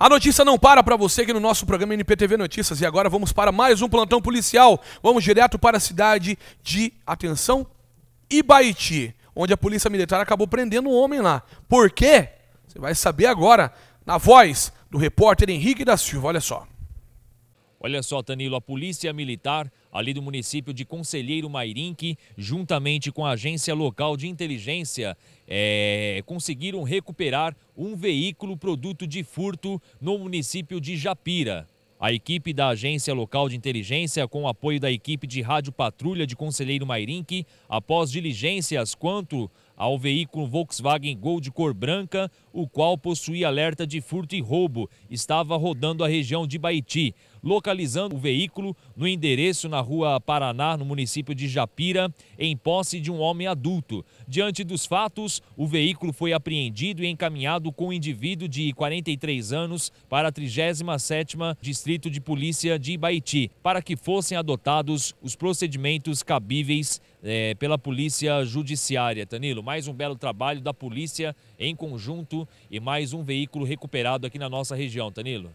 A notícia não para para você aqui no nosso programa NPTV Notícias. E agora vamos para mais um plantão policial. Vamos direto para a cidade de, atenção, Ibaiti, onde a polícia militar acabou prendendo um homem lá. Por quê? Você vai saber agora, na voz do repórter Henrique da Silva. Olha só. Olha só, Danilo, a Polícia Militar, ali do município de Conselheiro Mairinque, juntamente com a Agência Local de Inteligência, é, conseguiram recuperar um veículo produto de furto no município de Japira. A equipe da Agência Local de Inteligência, com o apoio da equipe de Rádio Patrulha de Conselheiro Mairinque, após diligências quanto ao veículo Volkswagen Gol de cor branca, o qual possuía alerta de furto e roubo. Estava rodando a região de Baiti, localizando o veículo no endereço na rua Paraná, no município de Japira, em posse de um homem adulto. Diante dos fatos, o veículo foi apreendido e encaminhado com o um indivíduo de 43 anos para a 37 Distrito de Polícia de Baiti, para que fossem adotados os procedimentos cabíveis eh, pela Polícia Judiciária. Danilo, mais um belo trabalho da polícia em conjunto e mais um veículo recuperado aqui na nossa região, Danilo.